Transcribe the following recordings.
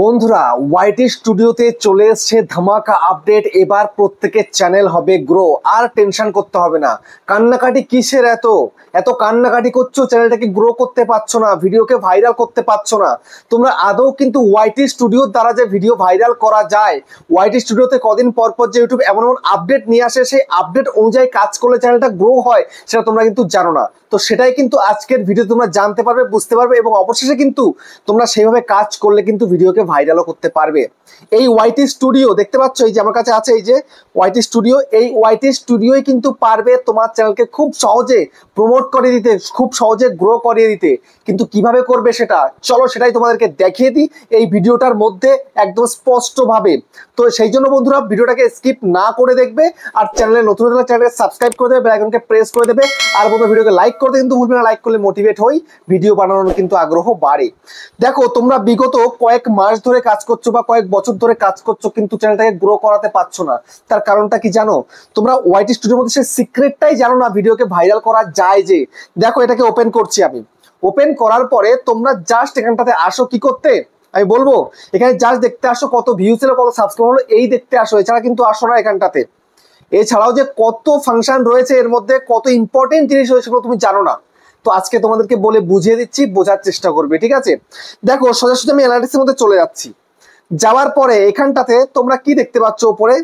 বন্ধুরা ওয়াইটি স্টুডিওতে চলে এসছে ধামাকা আপডেট এবার প্রত্যেকের চ্যানেল হবে গ্রো আর টেনশন করতে হবে না কান্নাকাটি কিসের এত এত কান্নাকাটি করছো চ্যানেলটাকে গ্রো করতে পারছো না ভিডিওকে ভাইরাল করতে পারছো না তোমরা আদৌ কিন্তু ওয়াইটি স্টুডিওর দ্বারা যে ভিডিও ভাইরাল করা যায় ওয়াইটি স্টুডিওতে কদিন পর পর যে ইউটিউব এমন এমন আপডেট নিয়ে আসে সেই আপডেট অনুযায়ী কাজ করলে চ্যানেলটা গ্রো হয় সেটা তোমরা কিন্তু জানো না তো সেটাই কিন্তু আজকের ভিডিও তোমরা জানতে পারবে বুঝতে পারবে এবং অবশেষে কিন্তু তোমরা সেইভাবে কাজ করলে কিন্তু ভিডিওকে ভাইরালও করতে পারবে এই ওয়াইটি স্টুডিও দেখতে পাচ্ছ এই যে আমার কাছে আছে এই যে ওয়াইটি স্টুডিও এই ওয়াইটি স্টুডিওই কিন্তু পারবে তোমার চ্যানেলকে খুব সহজে প্রমোট করে দিতে খুব সহজে গ্রো করিয়ে দিতে কিন্তু কিভাবে করবে সেটা চলো সেটাই তোমাদেরকে দেখিয়ে দিই এই ভিডিওটার মধ্যে একদম স্পষ্টভাবে তো সেই জন্য বন্ধুরা ভিডিওটাকে স্কিপ না করে দেখবে আর চ্যানেলে নতুন নতুন চ্যানেলকে সাবস্ক্রাইব করে দেবে বেলাইকনকে প্রেস করে দেবে আর বন্ধু ভিডিওকে লাইক করতে কিন্তু ভুলবে না লাইক করলে মোটিভেট হই ভিডিও বানানোর কিন্তু আগ্রহ বাড়ে দেখো তোমরা বিগত কয়েক মাস মাস ধরে কাজ করছো বা কয়েক বছর ধরে কাজ করছো কিন্তু চ্যানেলটাকে গ্রো করাতে পারছো না তার কারণটা কি জানো তোমরা ওয়াইটি স্টুডিওর মধ্যে সেই সিক্রেটটাই জানো না ভিডিওকে ভাইরাল করা যায় যে দেখো এটাকে ওপেন করছি আমি ওপেন করার পরে তোমরা জাস্ট এখানটাতে আসো কি করতে আমি বলবো এখানে জাস্ট দেখতে আসো কত ভিউ ছিল কত সাবস্ক্রাইব হলো এই দেখতে আসো এছাড়া কিন্তু আসো না এখানটাতে এছাড়াও যে কত ফাংশন রয়েছে এর মধ্যে কত ইম্পর্টেন্ট জিনিস রয়েছে সেগুলো তুমি জানো না তো আজকে তোমাদেরকে বলে বুঝিয়ে দিচ্ছি বোঝার চেষ্টা করবে ঠিক আছে দেখো সোজাসুজি আমি অ্যানালিসিসের মধ্যে চলে যাচ্ছি যাওয়ার পরে এখানটাতে তোমরা কি দেখতে পাচ্ছ ওপরে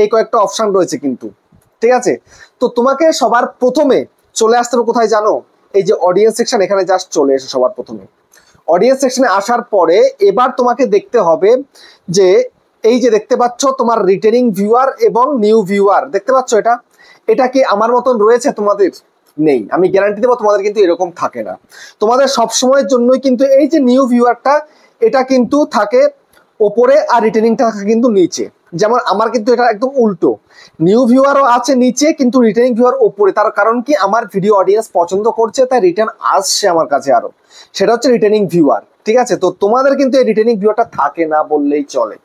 এই কয়েকটা অপশান রয়েছে কিন্তু ঠিক আছে তো তোমাকে সবার প্রথমে চলে আসতে হবে কোথায় জানো এই যে অডিয়েন্স সেকশন এখানে জাস্ট চলে এসো সবার প্রথমে অডিয়েন্স সেকশনে আসার পরে এবার তোমাকে দেখতে হবে যে এই যে দেখতে পাচ্ছ তোমার রিটেনিং ভিউয়ার এবং নিউ ভিউয়ার দেখতে পাচ্ছ এটা এটা কি আমার মতন রয়েছে তোমাদের নেই আমি গ্যারান্টি দেবো তোমাদের কিন্তু এরকম থাকে না তোমাদের সবসময়ের জন্যই কিন্তু এই যে নিউ ভিউয়ারটা এটা কিন্তু থাকে ওপরে আর রিটার্নিংটা থাকে কিন্তু নিচে যেমন আমার কিন্তু এটা একদম উল্টো নিউ ভিউয়ারও আছে নিচে কিন্তু রিটার্নিং ভিউয়ার ওপরে তার কারণ কি আমার ভিডিও অডিয়েন্স পছন্দ করছে তাই রিটার্ন আসছে আমার কাছে আরও সেটা হচ্ছে রিটার্নিং ভিউয়ার ঠিক আছে তো তোমাদের কিন্তু এই রিটার্নিং ভিউয়ারটা থাকে না বললেই চলে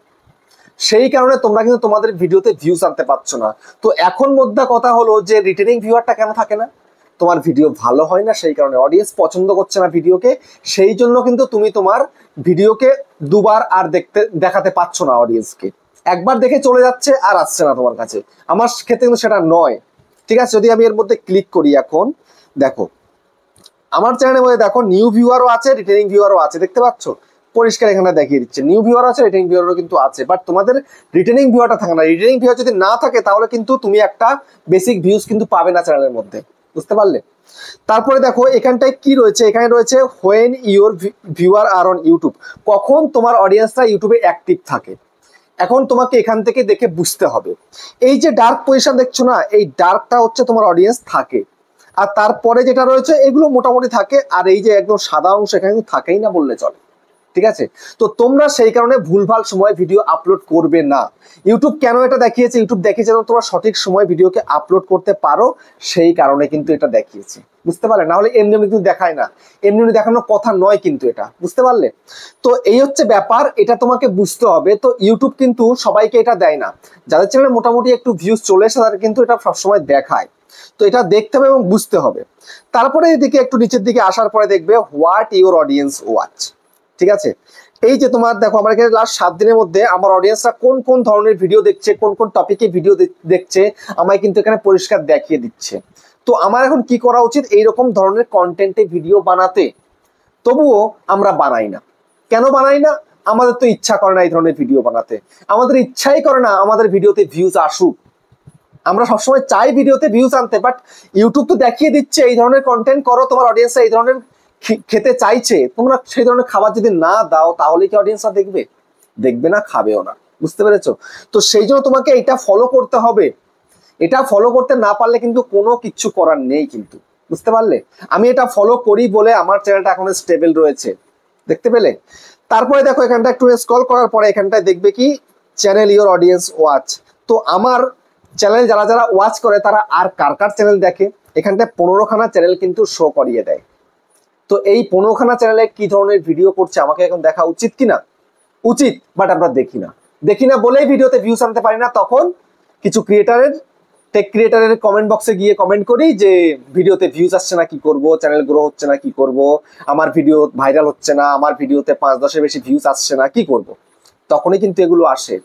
সেই কারণে তোমরা কিন্তু তোমাদের ভিডিওতে ভিউজ আনতে পারছো না তো এখন মধ্যে কথা হলো যে রিটার্নিং ভিউয়ারটা কেন থাকে না তোমার ভিডিও ভালো হয় না সেই কারণে অডিয়েন্স পছন্দ করছে না ভিডিওকে সেই জন্য কিন্তু তুমি তোমার ভিডিওকে দুবার আর দেখতে দেখাতে পাচ্ছ না অডিয়েন্সকে একবার দেখে চলে যাচ্ছে আর আসছে না তোমার কাছে আমার ক্ষেত্রে কিন্তু সেটা নয় ঠিক আছে যদি আমি এর মধ্যে ক্লিক করি এখন দেখো আমার চ্যানেলের মধ্যে দেখো নিউ ভিউয়ারও আছে রিটার্নিং ভিউয়ারও আছে দেখতে পাচ্ছ পরিষ্কার এখানে দেখিয়ে দিচ্ছে নিউ ভিউয়ার আছে রিটেনিং ভিউয়ারও কিন্তু আছে বাট তোমাদের রিটার্নিং ভিউয়ারটা থাকে না রিটার্নিং ভিউয়ার যদি না থাকে তাহলে কিন্তু তুমি একটা বেসিক ভিউজ কিন্তু পাবে না চ্যানেলের মধ্যে বুঝতে পারলে তারপরে দেখো এখানটায় কি রয়েছে এখানে রয়েছে when your viewer are on YouTube কখন তোমার অডিয়েন্সরা ইউটিউবে অ্যাক্টিভ থাকে এখন তোমাকে এখান থেকে দেখে বুঝতে হবে এই যে ডার্ক পজিশন দেখছো না এই ডার্কটা হচ্ছে তোমার অডিয়েন্স থাকে আর তারপরে যেটা রয়েছে এগুলো মোটামুটি থাকে আর এই যে একদম সাদা অংশ এখানে থাকেই না বললে চলে ঠিক আছে তো তোমরা সেই কারণে ভুলভাল সময় ভিডিও আপলোড করবে না ইউটিউব কেন এটা দেখিয়েছে ইউটিউব দেখিয়েছে যেন তোমরা সঠিক সময় ভিডিওকে আপলোড করতে পারো সেই কারণে কিন্তু এটা দেখিয়েছে বুঝতে পারলে না হলে এমনি এমনি কিন্তু দেখায় না এমনি এমনি দেখানোর কথা নয় কিন্তু এটা বুঝতে পারলে তো এই হচ্ছে ব্যাপার এটা তোমাকে বুঝতে হবে তো ইউটিউব কিন্তু সবাইকে এটা দেয় না যাদের চ্যানেলে মোটামুটি একটু ভিউজ চলে এসে তাদের কিন্তু এটা সবসময় দেখায় তো এটা দেখতে হবে এবং বুঝতে হবে তারপরে এদিকে একটু নিচের দিকে আসার পরে দেখবে হোয়াট ইউর অডিয়েন্স ওয়াচ ঠিক আছে এই যে তোমার দেখো আমার এখানে লাস্ট সাত দিনের মধ্যে আমার অডিয়েন্সরা কোন কোন ধরনের ভিডিও দেখছে কোন কোন টপিকে ভিডিও দেখছে আমায় কিন্তু এখানে পরিষ্কার দেখিয়ে দিচ্ছে তো আমার এখন কি করা উচিত এইরকম ধরনের কন্টেন্টে ভিডিও বানাতে তবুও আমরা বানাই না কেন বানাই না আমাদের তো ইচ্ছা করে না এই ধরনের ভিডিও বানাতে আমাদের ইচ্ছাই করে না আমাদের ভিডিওতে ভিউজ আসুক আমরা সবসময় চাই ভিডিওতে ভিউজ আনতে বাট ইউটিউব তো দেখিয়ে দিচ্ছে এই ধরনের কন্টেন্ট করো তোমার অডিয়েন্সে এই ধরনের খেতে চাইছে তোমরা সেই ধরনের খাবার যদি না দাও তাহলে কি আর দেখবে দেখবে না খাবেও না বুঝতে পেরেছো তো সেই জন্য তোমাকে এটা ফলো করতে হবে এটা ফলো করতে না পারলে কিন্তু কোনো কিছু করার নেই কিন্তু বুঝতে পারলে আমি এটা ফলো করি বলে আমার চ্যানেলটা এখন স্টেবল রয়েছে দেখতে পেলে তারপরে দেখো এখানটা একটু স্ক্রল করার পরে এখানটায় দেখবে কি চ্যানেল ইওর অডিয়েন্স ওয়াচ তো আমার চ্যানেল যারা যারা ওয়াচ করে তারা আর কার কার চ্যানেল দেখে এখানটায় পনেরোখানা চ্যানেল কিন্তু শো করিয়ে দেয় তো এই পনেরোখানা চ্যানেলে কি ধরনের ভিডিও করছে আমাকে এখন দেখা উচিত কি না উচিত বাট আমরা দেখি না দেখি না বলেই ভিডিওতে ভিউজ আনতে পারি না তখন কিছু ক্রিয়েটারের টেক ক্রিয়েটারের কমেন্ট বক্সে গিয়ে কমেন্ট করি যে ভিডিওতে ভিউজ আসছে না কি করব চ্যানেল গ্রো হচ্ছে না কি করব আমার ভিডিও ভাইরাল হচ্ছে না আমার ভিডিওতে পাঁচ দশের বেশি ভিউজ আসছে না কি করব। তখনই কিন্তু এগুলো আসে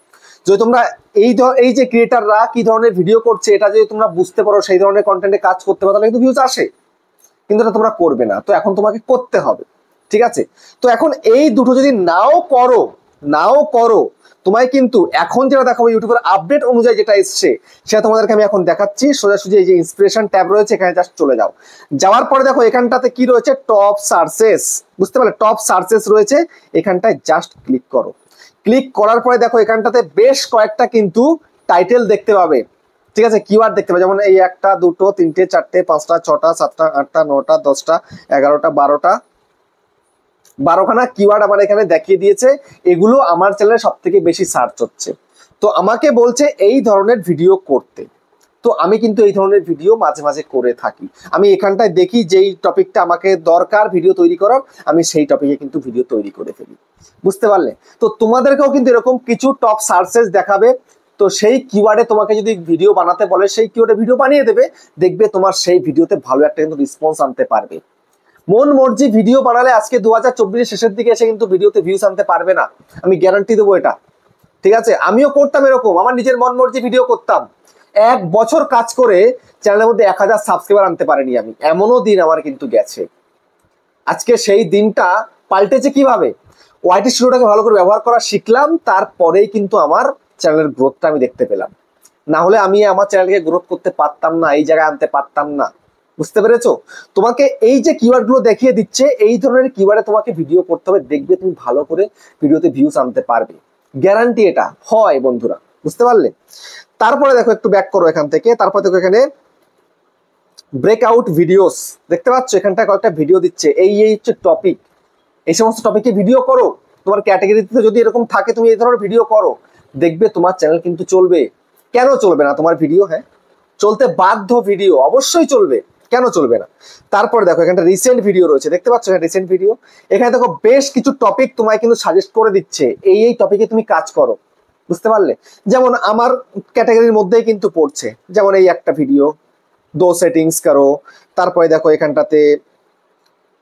যদি তোমরা এই এই যে ক্রিয়েটাররা কি ধরনের ভিডিও করছে এটা যদি তোমরা বুঝতে পারো সেই ধরনের কন্টেন্টে কাজ করতে পারো তাহলে কিন্তু ভিউজ আসে কিন্তু এটা তোমরা করবে না তো এখন তোমাকে করতে হবে ঠিক আছে তো এখন এই দুটো যদি নাও করো নাও করো তোমায় কিন্তু এখন যেটা দেখাবো ইউটিউবের আপডেট অনুযায়ী যেটা এসছে সেটা তোমাদেরকে আমি এখন দেখাচ্ছি সোজাসুজি এই যে ইন্সপিরেশন ট্যাব রয়েছে এখানে জাস্ট চলে যাও যাওয়ার পরে দেখো এখানটাতে কি রয়েছে টপ সার্সেস বুঝতে পারলে টপ সার্সেস রয়েছে এখানটায় জাস্ট ক্লিক করো ক্লিক করার পরে দেখো এখানটাতে বেশ কয়েকটা কিন্তু টাইটেল দেখতে পাবে ঠিক আছে কিওয়ার্ড দেখতে পাবে যেমন এই একটা দুটো তিনটে চারটে পাঁচটা ছটা সাতটা আটটা নটা দশটা এগারোটা বারোটা বারোখানা কিওয়ার্ড আমার এখানে দেখিয়ে দিয়েছে এগুলো আমার চ্যানেলে সব থেকে বেশি সার্চ হচ্ছে তো আমাকে বলছে এই ধরনের ভিডিও করতে তো আমি কিন্তু এই ধরনের ভিডিও মাঝে মাঝে করে থাকি আমি এখানটায় দেখি যেই টপিকটা আমাকে দরকার ভিডিও তৈরি করার আমি সেই টপিকে কিন্তু ভিডিও তৈরি করে ফেলি বুঝতে পারলে তো তোমাদেরকেও কিন্তু এরকম কিছু টপ সার্চেস দেখাবে তো সেই কিওয়ার্ডে তোমাকে যদি ভিডিও বানাতে বলে সেই কিওয়ার্ডে ভিডিও বানিয়ে দেবে দেখবে তোমার সেই ভিডিওতে ভালো একটা কিন্তু রেসপন্স আনতে পারবে মন মর্জি ভিডিও বানালে আজকে দু হাজার শেষের দিকে এসে কিন্তু ভিডিওতে ভিউজ আনতে পারবে না আমি গ্যারান্টি দেবো এটা ঠিক আছে আমিও করতাম এরকম আমার নিজের মন মর্জি ভিডিও করতাম এক বছর কাজ করে চ্যানেলের মধ্যে এক হাজার সাবস্ক্রাইবার আনতে পারিনি আমি এমনও দিন আমার কিন্তু গেছে আজকে সেই দিনটা পাল্টেছে কিভাবে ওয়াইটি স্টুডিওটাকে ভালো করে ব্যবহার করা শিখলাম তারপরেই কিন্তু আমার চ্যানেলের গ্রোথটা আমি দেখতে পেলাম না হলে আমি আমার চ্যানেলকে গ্রোথ করতে পারতাম না এই জায়গায় আনতে পারতাম না বুঝতে পেরেছো তোমাকে এই যে কিওয়ার্ডগুলো দেখিয়ে দিচ্ছে এই ধরনের কিওয়ার্ডে তোমাকে ভিডিও করতে হবে দেখবে তুমি ভালো করে ভিডিওতে ভিউজ আনতে পারবে গ্যারান্টি এটা হয় বন্ধুরা বুঝতে পারলে তারপরে দেখো একটু ব্যাক করো এখান থেকে তারপরে দেখো এখানে ব্রেকআউট ভিডিওস দেখতে পাচ্ছ এখানটায় কয়েকটা ভিডিও দিচ্ছে এই এই হচ্ছে টপিক এই সমস্ত টপিকে ভিডিও করো তোমার ক্যাটাগরিতে যদি এরকম থাকে তুমি এই ধরনের ভিডিও করো দেখবে তোমার চ্যানেল কিন্তু চলবে কেন চলবে না তোমার ভিডিও হ্যাঁ চলতে বাধ্য ভিডিও অবশ্যই চলবে কেন চলবে না তারপর দেখো এখানটা রিসেন্ট ভিডিও রয়েছে দেখতে পাচ্ছ এখানে রিসেন্ট ভিডিও এখানে দেখো বেশ কিছু টপিক তোমায় কিন্তু সাজেস্ট করে দিচ্ছে এই এই টপিকে তুমি কাজ করো বুঝতে পারলে যেমন আমার ক্যাটাগরির মধ্যেই কিন্তু পড়ছে যেমন এই একটা ভিডিও দো সেটিংস করো তারপরে দেখো এখানটাতে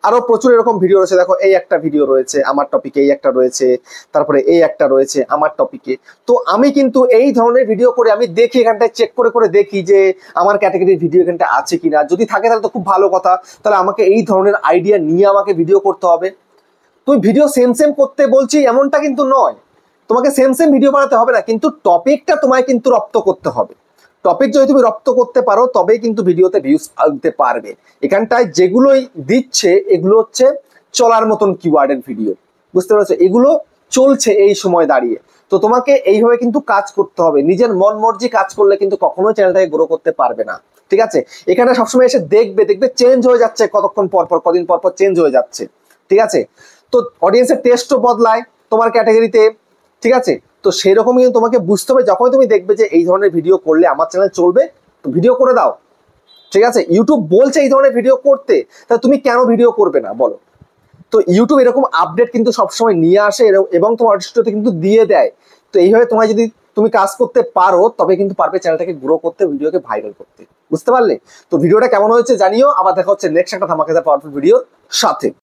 আরো প্রচুর এরকম ভিডিও রয়েছে দেখো এই একটা ভিডিও রয়েছে আমার টপিকে এই একটা রয়েছে তারপরে এই একটা রয়েছে আমার টপিকে তো আমি কিন্তু এই ধরনের ভিডিও করে আমি দেখি এখানটায় চেক করে করে দেখি যে আমার ক্যাটাগরির ভিডিও এখানটা আছে কিনা যদি থাকে তাহলে তো খুব ভালো কথা তাহলে আমাকে এই ধরনের আইডিয়া নিয়ে আমাকে ভিডিও করতে হবে তুমি ভিডিও সেম সেম করতে বলছি এমনটা কিন্তু নয় তোমাকে সেম সেম ভিডিও বানাতে হবে না কিন্তু টপিকটা তোমায় কিন্তু রপ্ত করতে হবে টপিক যদি তুমি রপ্ত করতে পারো তবেই কিন্তু ভিডিওতে ভিউজ আনতে পারবে এখানটায় যেগুলোই দিচ্ছে এগুলো হচ্ছে চলার মতন কিওয়ার্ডের ভিডিও বুঝতে পারছো এগুলো চলছে এই সময় দাঁড়িয়ে তো তোমাকে এইভাবে কিন্তু কাজ করতে হবে নিজের মন মর্জি কাজ করলে কিন্তু কখনোই চ্যানেলটাকে গ্রো করতে পারবে না ঠিক আছে এখানে সবসময় এসে দেখবে দেখবে চেঞ্জ হয়ে যাচ্ছে কতক্ষণ পর পর কদিন পর পর চেঞ্জ হয়ে যাচ্ছে ঠিক আছে তো অডিয়েন্সের টেস্টও বদলায় তোমার ক্যাটাগরিতে ঠিক আছে তো সেরকমই কিন্তু তোমাকে বুঝতে হবে যখনই তুমি দেখবে যে এই ধরনের ভিডিও করলে আমার চ্যানেল চলবে তো ভিডিও করে দাও ঠিক আছে ইউটিউব বলছে এই ধরনের ভিডিও করতে তা তুমি কেন ভিডিও করবে না বলো তো ইউটিউব এরকম আপডেট কিন্তু সবসময় নিয়ে আসে এবং তোমার স্টুডিওতে কিন্তু দিয়ে দেয় তো এইভাবে তোমার যদি তুমি কাজ করতে পারো তবে কিন্তু পারবে চ্যানেলটাকে গ্রো করতে ভিডিওকে ভাইরাল করতে বুঝতে পারলে তো ভিডিওটা কেমন হয়েছে জানিও আবার দেখা হচ্ছে নেক্সট একটা ধামাকে পাওয়ারফুল ভিডিওর সাথে